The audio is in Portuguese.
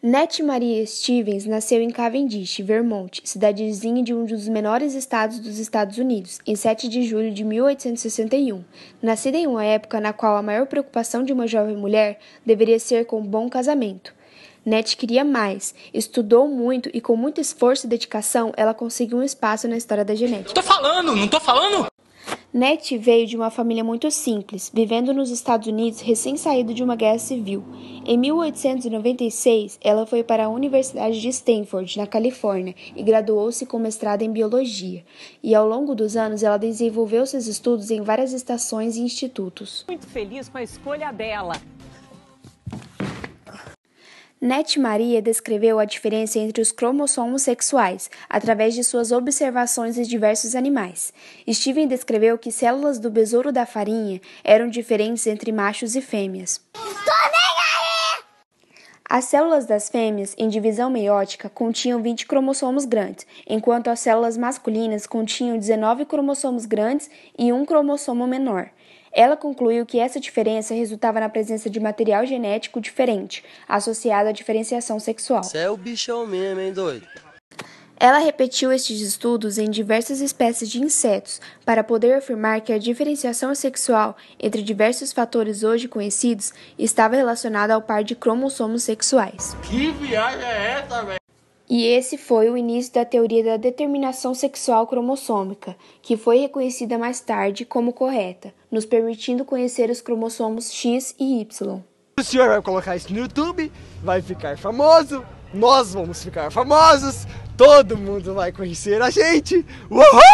Nettie Maria Stevens nasceu em Cavendish, Vermont, cidadezinha de um dos menores estados dos Estados Unidos, em 7 de julho de 1861. Nascida em uma época na qual a maior preocupação de uma jovem mulher deveria ser com um bom casamento. Nettie queria mais, estudou muito e com muito esforço e dedicação ela conseguiu um espaço na história da genética. Tô falando, não tô falando? Nettie veio de uma família muito simples, vivendo nos Estados Unidos recém-saído de uma guerra civil. Em 1896, ela foi para a Universidade de Stanford, na Califórnia, e graduou-se com mestrado em biologia. E ao longo dos anos, ela desenvolveu seus estudos em várias estações e institutos. Muito feliz com a escolha dela. Net Maria descreveu a diferença entre os cromossomos sexuais através de suas observações em diversos animais. Steven descreveu que células do besouro da farinha eram diferentes entre machos e fêmeas. As células das fêmeas, em divisão meiótica, continham 20 cromossomos grandes, enquanto as células masculinas continham 19 cromossomos grandes e um cromossomo menor. Ela concluiu que essa diferença resultava na presença de material genético diferente, associado à diferenciação sexual. Você é o bichão mesmo, hein, doido? Ela repetiu estes estudos em diversas espécies de insetos para poder afirmar que a diferenciação sexual entre diversos fatores hoje conhecidos estava relacionada ao par de cromossomos sexuais. Que viagem é essa, velho? E esse foi o início da teoria da determinação sexual cromossômica, que foi reconhecida mais tarde como correta, nos permitindo conhecer os cromossomos X e Y. O senhor vai colocar isso no YouTube, vai ficar famoso, nós vamos ficar famosos, todo mundo vai conhecer a gente. Uhul!